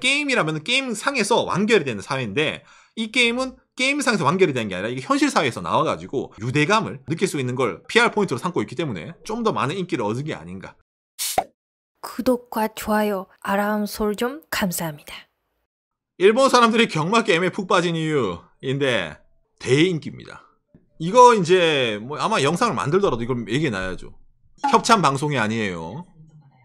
게임이라면 게임 상에서 완결이 되는 사회인데 이 게임은 게임상에서 완결이 되는 게 아니라 이게 현실 사회에서 나와가지고 유대감을 느낄 수 있는 걸 PR 포인트로 삼고 있기 때문에 좀 더 많은 인기를 얻은 게 아닌가. 구독과 좋아요, 아람 설좀 감사합니다. 일본 사람들이 경마 게임에 푹 빠진 이유인데 대인기입니다. 이거 이제 뭐 아마 영상을 만들더라도 이걸 얘기해 놔야죠. 협찬 방송이 아니에요.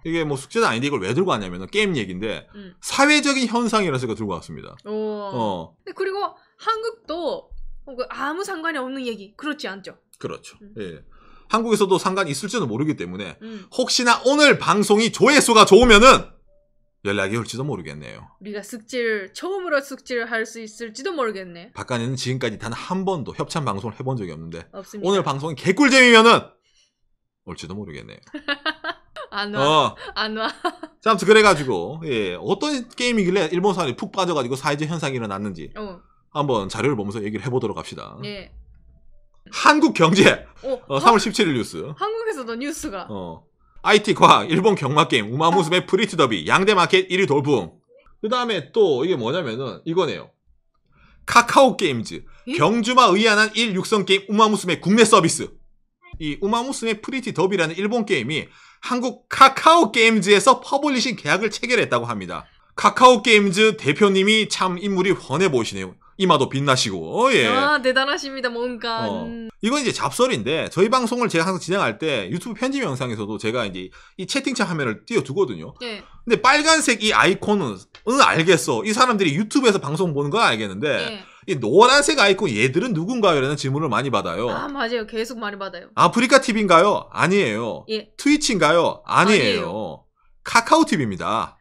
이게 뭐숙제는 아닌데 이걸 왜 들고 왔냐면 게임 얘기인데 음. 사회적인 현상이라서 들고 왔습니다. 오. 어. 그리고 한국도 뭐 그 아무 상관이 없는 얘기 그렇지 않죠. 그렇죠. 음. 예. 한국에서도 상관이 있을지는 모르기 때문에 음. 혹시나 오늘 방송이 조회수가 좋으면은 연락이 올지도 모르겠네요. 우리가 숙제를 처음으로 숙제를할 수 있을지도 모르겠네. 박간이는 지금까지 단 한 번도 협찬 방송을 해본 적이 없는데 없습니다. 오늘 방송이 개꿀잼이면은 올지도 모르겠네요. 안 와. 어. 안 와. 자, 아무튼 그래가지고, 예. 어떤 게임이길래 일본 사람이 푹 빠져가지고 사회적 현상이 일어났는지 어. 한번 자료를 보면서 얘기를 해보도록 합시다. 예. 한국 경제. 어, 어, 3월 17일 뉴스. 한국에서도 뉴스가. 어. IT 과학, 일본 경마게임, 우마무스의 프리트 더비, 양대 마켓 1위 돌풍. 그 다음에 또 이게 뭐냐면은 이거네요. 카카오 게임즈. 예? 경주마 의안한 1 육성 게임 우마무스의 국내 서비스. 이우마무스의 프리티 더비라는 일본 게임이 한국 카카오 게임즈에서 퍼블리싱 계약을 체결했다고 합니다. 카카오 게임즈 대표님이 참 인물이 훤해 보이시네요. 이마도 빛나시고, 어, 예. 아, 대단하십니다, 뭔가. 어. 음. 이건 이제 잡설인데, 저희 방송을 제가 항상 진행할 때 유튜브 편집 영상에서도 제가 이제 이 채팅창 화면을 띄워두거든요. 네. 근데 빨간색 이 아이콘은 알겠어. 이 사람들이 유튜브에서 방송 보는 건 알겠는데 예. 이 노란색 아이콘 얘들은 누군가요? 라는 질문을 많이 받아요. 아 맞아요. 계속 많이 받아요. 아프리카 TV인가요? 아니에요. 예. 트위치인가요? 아니에요. 아니에요. 카카오 TV입니다.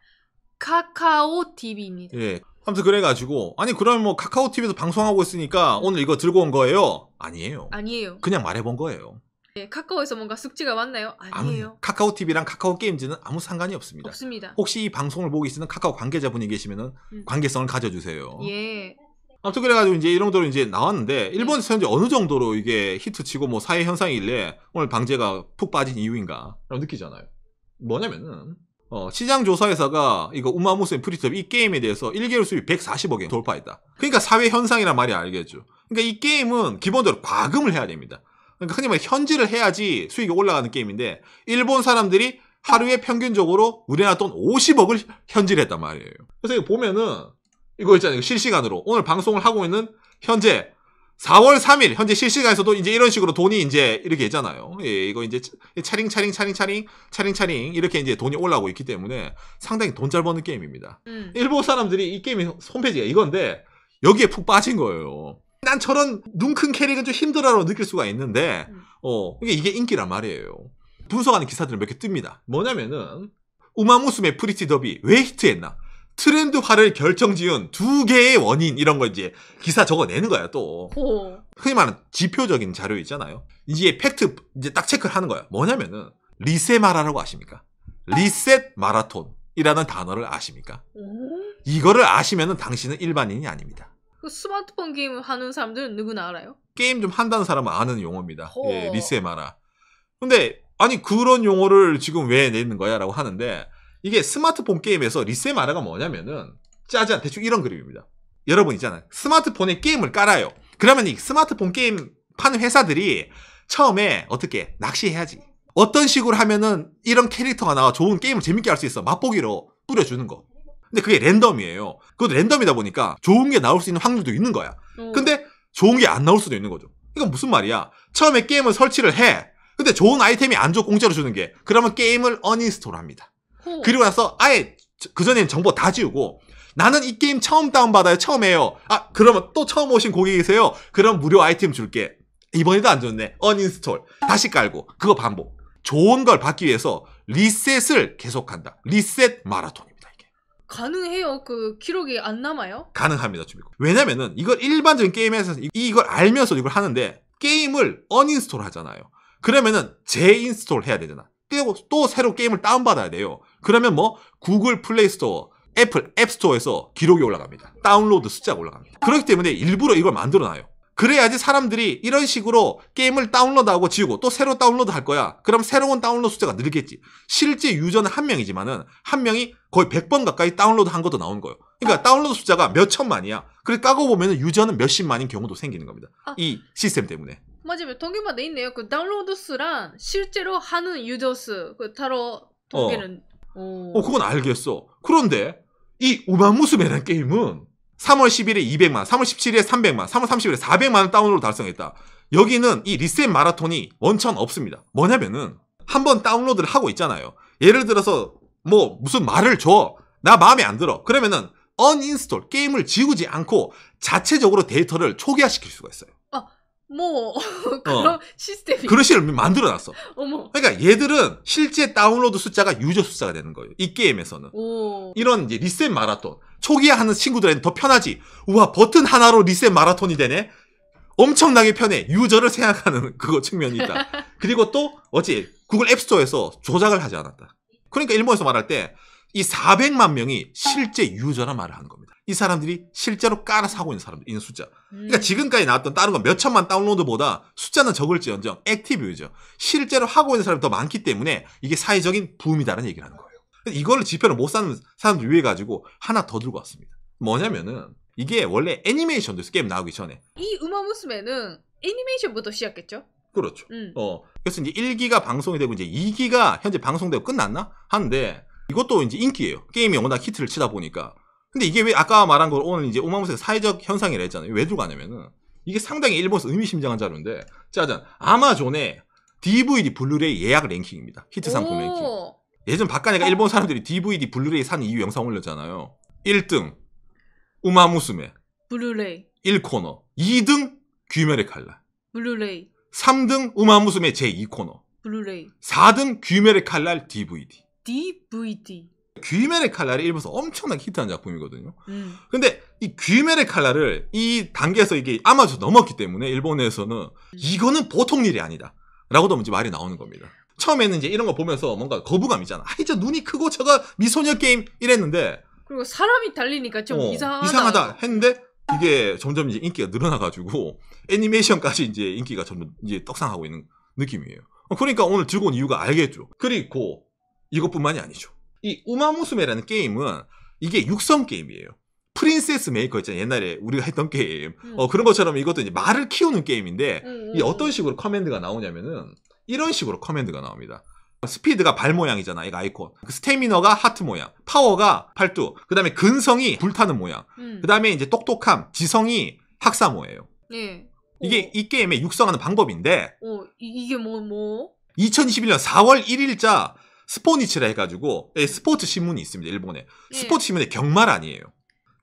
카카오 TV입니다. 예. 아무튼 그래가지고 아니 그럼 뭐 카카오 TV에서 방송하고 있으니까 오늘 이거 들고 온 거예요? 아니에요. 아니에요. 그냥 말해본 거예요. 네, 카카오에서 뭔가 숙지가 왔나요? 아니에요. 카카오 TV랑 카카오 게임즈는 아무 상관이 없습니다. 없습니다. 혹시 이 방송을 보고 계시는 카카오 관계자분이 계시면 음. 관계성을 가져주세요. 예. 아무튼 그래가지고 이제 이런 정도로 이제 나왔는데 일본에서 음. 현재 어느 정도로 이게 히트치고 뭐 사회 현상이길래 오늘 방제가 푹 빠진 이유인가라고 느끼잖아요. 뭐냐면은 어, 시장 조사 회사가 이거 우마무스의 프리톱 이 게임에 대해서 1개월 수입 1 4 0억엔 돌파했다. 그러니까 사회 현상이란 말이 알겠죠. 그러니까 이 게임은 기본적으로 과금을 해야 됩니다. 그러니까 흔히 말해 현질을 해야지 수익이 올라가는 게임인데 일본 사람들이 하루에 평균적으로 우리나라 돈 50억을 현질했단 말이에요. 그래서 이거 보면은 이거 있잖아요. 실시간으로 오늘 방송을 하고 있는 현재 4월 3일 현재 실시간에서도 이제 이런 식으로 돈이 이제 이렇게 있잖아요. 예, 이거 이제 차링 차링 차링 차링 차링 차링 이렇게 이제 돈이 올라오고 있기 때문에 상당히 돈 잘 버는 게임입니다. 음. 일본 사람들이 이 게임 홈페이지가 이건데 여기에 푹 빠진 거예요. 난 저런 눈 큰 캐릭은 좀 힘들어라고 느낄 수가 있는데 음. 어 이게 이게 인기란 말이에요. 분석하는 기사들은 몇 개 뜹니다. 뭐냐면은 우마무스메 프리티 더비 왜 히트했나? 트렌드화를 결정지은 두 개의 원인 이런 걸 이제 기사 적어내는 거야 또. 오. 흔히 말하는 지표적인 자료 있잖아요. 이제 팩트 이제 딱 체크를 하는 거야. 뭐냐면은 리세마라라고 아십니까? 리셋 마라톤이라는 단어를 아십니까? 오. 이거를 아시면은 당신은 일반인이 아닙니다. 그 스마트폰 게임 하는 사람들은 누구나 알아요? 게임 좀 한다는 사람은 아는 용어입니다. 어. 예, 리세마라. 근데 아니 그런 용어를 지금 왜 내는 거야라고 하는데 이게 스마트폰 게임에서 리세마라가 뭐냐면은 짜잔 대충 이런 그림입니다. 여러분 있잖아요. 스마트폰에 게임을 깔아요. 그러면 이 스마트폰 게임 파는 회사들이 처음에 어떻게 낚시해야지. 어떤 식으로 하면은 이런 캐릭터가 나와 좋은 게임을 재밌게 할 수 있어. 맛보기로 뿌려주는 거. 근데 그게 랜덤이에요. 그것도 랜덤이다 보니까 좋은 게 나올 수 있는 확률도 있는 거야. 음. 근데 좋은 게 안 나올 수도 있는 거죠. 이건 무슨 말이야? 처음에 게임을 설치를 해. 근데 좋은 아이템이 안 좋고 공짜로 주는 게. 그러면 게임을 어니스톨합니다 음. 그리고 나서 아예 그전엔 정보 다 지우고 나는 이 게임 처음 다운받아요. 처음 에요 아, 그러면 또 처음 오신 고객이세요? 그럼 무료 아이템 줄게. 이번에도 안 좋네. 어니스톨 다시 깔고. 그거 반복. 좋은 걸 받기 위해서 리셋을 계속한다. 리셋 마라톤입니다. 가능해요? 그 기록이 안 남아요? 가능합니다, 주비콘. 왜냐면은 이걸 일반적인 게임에서 이- 걸 알면서 이걸 하는데 게임을 언인스톨 하잖아요. 그러면은 재인스톨 해야 되잖아. 그리고 또 새로 게임을 다운받아야 돼요. 그러면 뭐 구글 플레이 스토어, 애플 앱 스토어에서 기록이 올라갑니다. 다운로드 숫자가 올라갑니다. 그렇기 때문에 일부러 이걸 만들어놔요. 그래야지 사람들이 이런 식으로 게임을 다운로드하고 지우고 또 새로 다운로드 할 거야. 그럼 새로운 다운로드 숫자가 늘겠지. 실제 유저는 한 명이지만은 한 명이 거의 100번 가까이 다운로드 한 것도 나온 거예요. 그러니까 아. 다운로드 숫자가 몇 천만이야. 그리고 까고 보면은 유저는 몇십만인 경우도 생기는 겁니다. 아. 이 시스템 때문에. 맞아요. 동기마다 있네요. 그 다운로드 수랑 실제로 하는 유저 수. 그타로동기는 어. 어, 그건 알겠어. 그런데 이 우마무스메라는 게임은 3월 1 1일에 200만, 3월 17일에 300만, 3월 30일에 400만 을 다운로드 달성했다. 여기는 이 리셋 마라톤이 원천 없습니다. 뭐냐면은 한번 다운로드를 하고 있잖아요. 예를 들어서 뭐 무슨 말을 줘. 나 마음에 안 들어. 그러면은 언인스톨 게임을 지우지 않고 자체적으로 데이터를 초기화시킬 수가 있어요. 뭐 그런 어. 시스템이 그런 식을 만들어놨어. 어머. 그러니까 얘들은 실제 다운로드 숫자가 유저 숫자가 되는 거예요. 이 게임에서는 오. 이런 이제 리셋 마라톤 초기에 하는 친구들한테 더 편하지. 우와 버튼 하나로 리셋 마라톤이 되네. 엄청나게 편해. 유저를 생각하는 그거 측면이 있다. 그리고 또 어찌 구글 앱스토어에서 조작을 하지 않았다. 그러니까 일본에서 말할 때이 400만 명이 실제 유저란 말을 하는 겁니다. 이 사람들이 실제로 깔아 사고 있는 사람들, 있는 숫자. 그러니까 음. 지금까지 나왔던 다른 건몇 천만 다운로드보다 숫자는 적을지언정 액티브 유저, 실제로 하고 있는 사람이 더 많기 때문에 이게 사회적인 붐이다라는 얘기를 하는 거예요. 이걸를 지표를 못 사는 사람들 위해 가지고 하나 더 들고 왔습니다. 뭐냐면은 이게 원래 애니메이션도 있어 게임 나오기 전에 이음마무스메는 애니메이션부터 시작했죠? 그렇죠. 음. 어 그래서 이제 1기가 방송이 되고 이제 2기가 현재 방송되고 끝났나 하는데 이것도 이제 인기예요. 게임이 워낙 히트를 치다 보니까. 근데 이게 왜 아까 말한 걸 오늘 이제 오마무스의 사회적 현상이라 했잖아요. 왜 들어가냐면은 이게 상당히 일본에서 의미심장한 자료인데 짜잔 아마존의 DVD 블루레이 예약 랭킹입니다. 히트 상품 랭킹. 예전 박간이가 어? 일본 사람들이 DVD 블루레이 산 이유 영상 올렸잖아요. 1등 우마무스메 블루레이 1코너 2등 귀멸의 칼날 블루레이 3등 우마무스메 제2코너 블루레이 4등 귀멸의 칼날 DVD DVD. 귀멸의 칼날이 일본에서 엄청나게 히트한 작품이거든요. 음. 근데 이 귀멸의 칼날을 이 단계에서 이게 아마존 넘었기 때문에 일본에서는 음. 이거는 보통 일이 아니다. 라고도 이제 말이 나오는 겁니다. 처음에는 이제 이런 거 보면서 뭔가 거부감 있잖아. 아, 이제 눈이 크고 저가 미소녀 게임 이랬는데. 그리고 사람이 달리니까 좀 어, 이상하다. 이상하다 했는데 이게 점점 이제 인기가 늘어나가지고 애니메이션까지 이제 인기가 점점 이제 떡상하고 있는 느낌이에요. 그러니까 오늘 들고 온 이유가 알겠죠. 그리고 이것뿐만이 아니죠. 이 우마무스메라는 게임은 이게 육성 게임이에요. 프린세스 메이커 있잖아요. 옛날에 우리가 했던 게임. 음. 어, 그런 것처럼 이것도 이제 말을 키우는 게임인데, 음, 음 이 음. 어떤 식으로 커맨드가 나오냐면은, 이런 식으로 커맨드가 나옵니다. 스피드가 발 모양이잖아, 이거 아이콘. 그 스태미너가 하트 모양, 파워가 팔뚝, 그 다음에 근성이 불타는 모양, 음. 그 다음에 이제 똑똑함, 지성이 학사모예요. 네. 이게 오. 어. 이 게임에 육성하는 방법인데, 오, 어, 이, 게 뭐, 뭐? 2021년 4월 1일자 스포니치라 해가지고 예, 스포츠 신문이 있습니다. 일본에 예. 스포츠 신문에 경말 아니에요.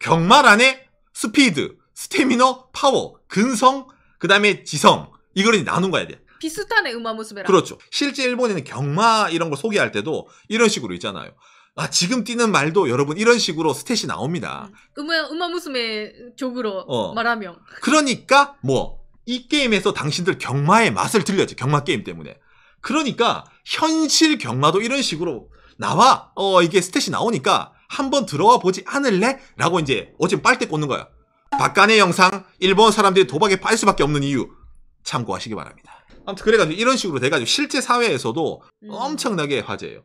경말 안에 스피드, 스태미너, 파워, 근성, 그 다음에 지성 이걸 나눈 거야 돼. 비슷한네 음마 모습이랑. 그렇죠. 실제 일본에는 경마 이런 걸 소개할 때도 이런 식으로 있잖아요. 아 지금 뛰는 말도 여러분 이런 식으로 스탯이 나옵니다. 음마 그 음마 모의 쪽으로 어. 말하면. 그러니까 뭐 이 게임에서 당신들 경마의 맛을 들려줘 경마 게임 때문에. 그러니까 현실 경마도 이런 식으로 나와 어 이게 스탯이 나오니까 한번 들어와 보지 않을래? 라고 이제 어제 빨대 꽂는 거야. 박간의 영상 일본 사람들이 도박에 빠질 수밖에 없는 이유 참고하시기 바랍니다. 아무튼 그래가지고 이런 식으로 돼가지고 실제 사회에서도 음. 엄청나게 화제예요.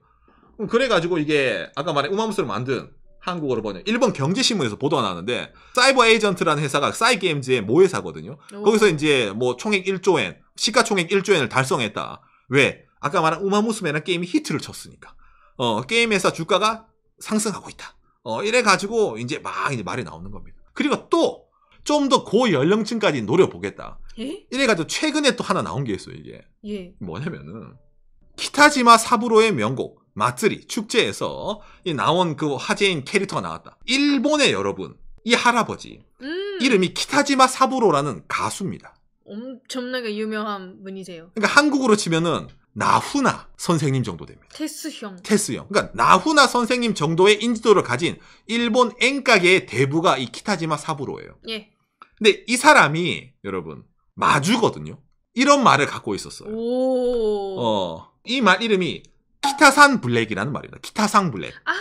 음, 그래가지고 이게 아까 말한 우마무스를 만든 한국어로 번역 일본 경제신문에서 보도가 나왔는데 사이버 에이전트라는 회사가 사이게임즈의 모회사거든요. 오. 거기서 이제 뭐 총액 1조엔 시가총액 1조엔을 달성했다. 왜? 아까 말한 우마무스메는 게임이 히트를 쳤으니까. 어, 게임 에서 주가가 상승하고 있다. 어, 이래가지고 이제 막 이제 말이 나오는 겁니다. 그리고 또, 좀 더 고연령층까지 노려보겠다. 에? 예? 이래가지고 최근에 또 하나 나온 게 있어요, 이게. 예. 뭐냐면은, 키타지마 사부로의 명곡, 마쓰리, 축제에서 이 나온 그 화제인 캐릭터가 나왔다. 일본의 여러분, 이 할아버지, 음. 이름이 키타지마 사부로라는 가수입니다. 엄청나게 유명한 분이세요. 그러니까 한국으로 치면은 나훈아 선생님 정도 됩니다. 테스형. 테스형. 그러니까 나훈아 선생님 정도의 인지도를 가진 일본 엔가계의 대부가 이 키타지마 사부로예요. 예. 근데 이 사람이 여러분 마주거든요. 이런 말을 갖고 있었어요. 오. 어. 이 말 이름이 키타산 블랙이라는 말입니다. 키타상 블랙. 아.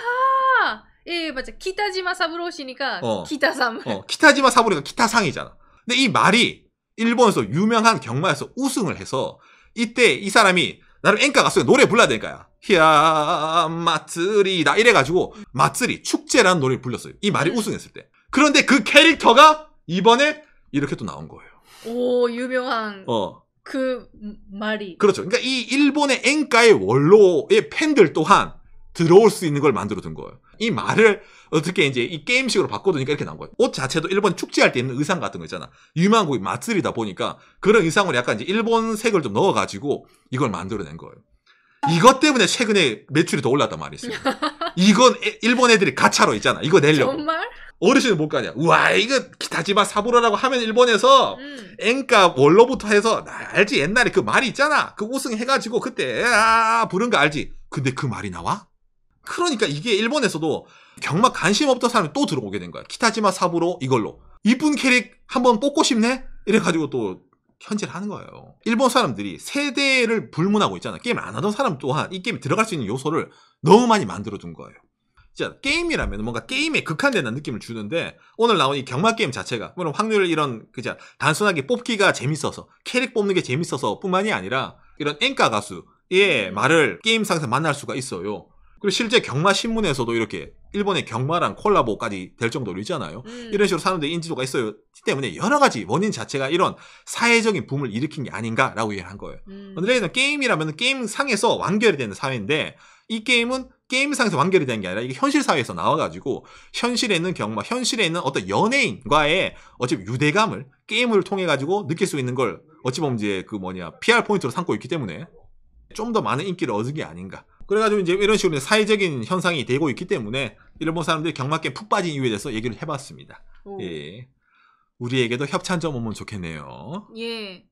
예, 예 맞아. 키타지마 사부로시니까 어. 키타상. 어, 키타지마 사부로니까 키타상이잖아. 근데 이 말이 일본에서 유명한 경마에서 우승을 해서 이때 이 사람이 나름 엔카 가수에 노래 불러야 될 거야 히야 마츠리다 이래가지고 마츠리 축제라는 노래를 불렀어요. 이 말이 우승했을 때. 그런데 그 캐릭터가 이번에 이렇게 또 나온 거예요. 오 유명한 어. 그 말이. 그렇죠. 그러니까 이 일본의 엔카의 원로의 팬들 또한 들어올 수 있는 걸 만들어 둔 거예요. 이 말을 어떻게 이제 이 게임식으로 바꿔두니까 이렇게 나온 거예요. 옷 자체도 일본 축제할 때 입는 의상 같은 거 있잖아. 유명한 곡이 맛들이다 보니까 그런 의상으로 약간 이제 일본 색을 좀 넣어가지고 이걸 만들어낸 거예요. 이것 때문에 최근에 매출이 더 올랐단 말이에요 이건 애, 일본 애들이 가차로 있잖아. 이거 내려고. 정말? 어르신은 못 가냐. 우와, 이거 기타지마 사보라라고 하면 일본에서 음. 엔카 월로부터 해서 나 알지? 옛날에 그 말이 있잖아. 그 우승해가지고 그때 아 부른 거 알지? 근데 그 말이 나와? 그러니까 이게 일본에서도 경막 관심 없던 사람이 또 들어오게 된 거야. 키타지마 사부로 이걸로. 이쁜 캐릭 한번 뽑고 싶네? 이래가지고 또 현질 하는 거예요. 일본 사람들이 세대를 불문하고 있잖아. 게임을 안 하던 사람 또한 이 게임에 들어갈 수 있는 요소를 너무 많이 만들어둔 거예요. 진짜 게임이라면 뭔가 게임에 극한된다는 느낌을 주는데 오늘 나온 이 경마 게임 자체가 물론 확률 이런 그냥 단순하게 뽑기가 재밌어서 캐릭 뽑는 게 재밌어서 뿐만이 아니라 이런 앵가 가수의 말을 게임상에서 만날 수가 있어요. 그리고 실제 경마 신문에서도 이렇게 일본의 경마랑 콜라보까지 될 정도로 있잖아요. 음. 이런 식으로 사람들의 인지도가 있어요. 때문에 여러 가지 원인 자체가 이런 사회적인 붐을 일으킨 게 아닌가라고 이해한 를 거예요. 음. 언드레이는 게임이라면 게임 상에서 완결이 되는 사회인데 이 게임은 게임상에서 완결이 되는 게 아니라 이게 현실 사회에서 나와가지고 현실에 있는 경마, 현실에 있는 어떤 연예인과의 어차피 유대감을 게임을 통해 가지고 느낄 수 있는 걸 어찌 보면 이제 그 뭐냐 PR 포인트로 삼고 있기 때문에 좀 더 많은 인기를 얻은 게 아닌가. 그래가지고 이제 이런 식으로 사회적인 현상이 되고 있기 때문에 일본 사람들이 경마께 푹 빠진 이유에 대해서 얘기를 해봤습니다. 오. 예. 우리에게도 협찬 좀 오면 좋겠네요. 예.